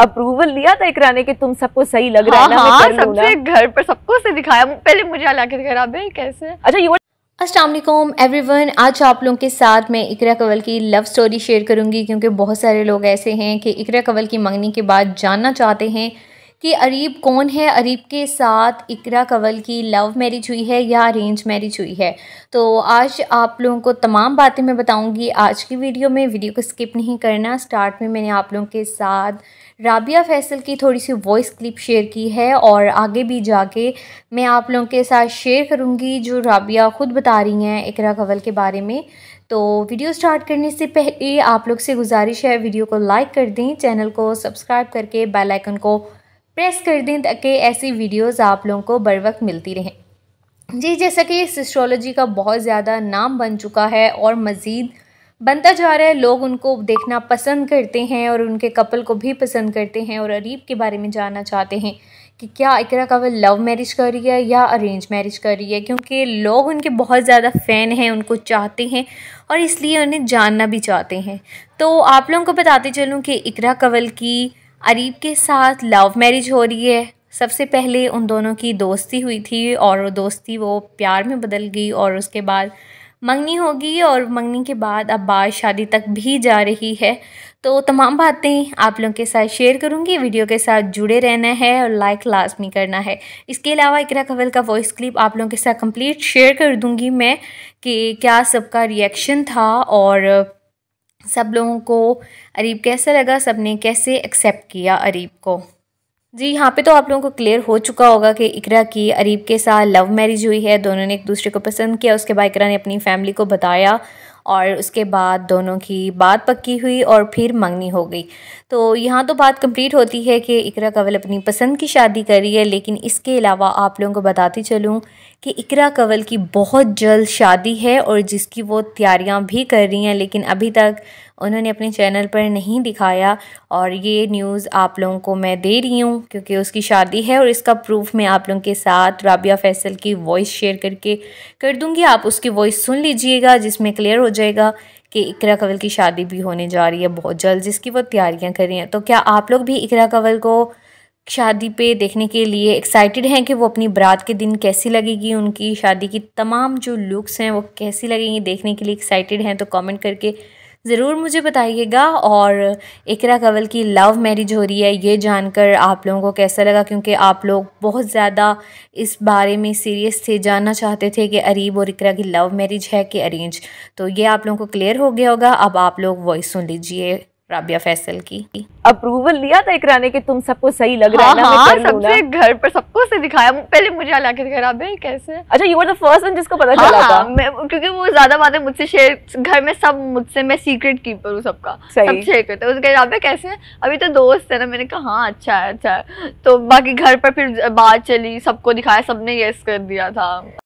approval लिया था इकरा ने कि तुम सबको सही लग रहा है हाँ, हाँ सबसे घर पर सबको से दिखाया पहले मुझे अलाके दिखा रहा कैसे अच्छा यू असलम एवरीवन आज आप लोगों के साथ मैं इकरा कंवल की लव स्टोरी शेयर करूंगी क्योंकि बहुत सारे लोग ऐसे हैं कि इकरा कंवल की मंगनी के बाद जानना चाहते हैं कि अरीब कौन है अरीब के साथ इकरा कंवल की लव मैरिज हुई है या अरेंज मैरिज हुई है तो आज आप लोगों को तमाम बातें मैं बताऊंगी आज की वीडियो में वीडियो को स्किप नहीं करना स्टार्ट में मैंने आप लोगों के साथ राबिया फैसल की थोड़ी सी वॉइस क्लिप शेयर की है और आगे भी जाके मैं आप लोगों के साथ शेयर करूँगी जो राबिया ख़ुद बता रही हैं इकरा कंवल के बारे में तो वीडियो स्टार्ट करने से पहले आप लोग से गुजारिश है वीडियो को लाइक कर दें चैनल को सब्सक्राइब करके बेल आइकन को प्रेस कर दें ताकि ऐसी वीडियोस आप लोगों को बर वक्त मिलती रहें जी जैसा कि इस एस्ट्रोलॉजी का बहुत ज़्यादा नाम बन चुका है और मज़ीद बनता जा रहा है लोग उनको देखना पसंद करते हैं और उनके कपल को भी पसंद करते हैं और अरीब के बारे में जानना चाहते हैं कि क्या इकरा कंवल लव मैरिज कर रही है या अरेंज मैरिज कर रही है क्योंकि लोग उनके बहुत ज़्यादा फ़ैन हैं उनको चाहते हैं और इसलिए उन्हें जानना भी चाहते हैं तो आप लोगों को बताते चलूँ कि इकरा कंवल की अरीब के साथ लव मैरिज हो रही है सबसे पहले उन दोनों की दोस्ती हुई थी और दोस्ती वो प्यार में बदल गई और उसके बाद मंगनी होगी और मंगनी के बाद अब बात शादी तक भी जा रही है तो तमाम बातें आप लोगों के साथ शेयर करूंगी वीडियो के साथ जुड़े रहना है और लाइक लाजमी करना है इसके अलावा इकरा कवल का वॉइस क्लिप आप लोगों के साथ कंप्लीट शेयर कर दूंगी मैं कि क्या सबका रिएक्शन था और सब लोगों को अरीब कैसा लगा सब ने कैसे एक्सेप्ट किया अरीब को जी यहाँ पे तो आप लोगों को क्लियर हो चुका होगा कि इकरा की अरीब के साथ लव मैरिज हुई है दोनों ने एक दूसरे को पसंद किया उसके बाद इकरा ने अपनी फैमिली को बताया और उसके बाद दोनों की बात पक्की हुई और फिर मंगनी हो गई तो यहाँ तो बात कंप्लीट होती है कि इकरा कंवल अपनी पसंद की शादी कर रही है लेकिन इसके अलावा आप लोगों को बताती चलूँ कि इकरा कंवल की बहुत जल्द शादी है और जिसकी वो तैयारियाँ भी कर रही हैं लेकिन अभी तक उन्होंने अपने चैनल पर नहीं दिखाया और ये न्यूज़ आप लोगों को मैं दे रही हूँ क्योंकि उसकी शादी है और इसका प्रूफ मैं आप लोगों के साथ राबिया फैसल की वॉइस शेयर करके कर दूँगी आप उसकी वॉइस सुन लीजिएगा जिसमें क्लियर हो जाएगा कि इकरा कवल की शादी भी होने जा रही है बहुत जल्द जिसकी वो तैयारियां कर रही हैं तो क्या आप लोग भी इकरा कंवल को शादी पे देखने के लिए एक्साइटेड हैं कि वो अपनी बरात के दिन कैसी लगेगी उनकी शादी की तमाम जो लुक्स हैं वो कैसी लगेंगी देखने के लिए एक्साइटेड हैं तो कमेंट करके ज़रूर मुझे बताइएगा और इकरा कवल की लव मैरिज हो रही है ये जानकर आप लोगों को कैसा लगा क्योंकि आप लोग बहुत ज़्यादा इस बारे में सीरियस थे जानना चाहते थे कि अरीब और इकरा की लव मैरिज है कि अरेंज तो ये आप लोगों को क्लियर हो गया होगा अब आप लोग वॉइस सुन लीजिए राबिया फैसल की अप्रूवल लिया था इकरा ने कि तुम सबको सही लग रहा है हाँ, हाँ, सबसे घर पर सबको से दिखाया पहले मुझे हला के दिखाया राबिया कैसे अच्छा you are the first one जिसको पता चला हाँ, था मैं क्योंकि वो ज्यादा बातें मुझसे शेयर घर में सब मुझसे मैं सीक्रेट कीपर हूँ सबका सब शेयर करते हैं उसके राबिया कैसे अभी तो दोस्त है ना मैंने कहा हाँ अच्छा है अच्छा है तो बाकी घर पर फिर बात चली सबको दिखाया सबने यस कर दिया था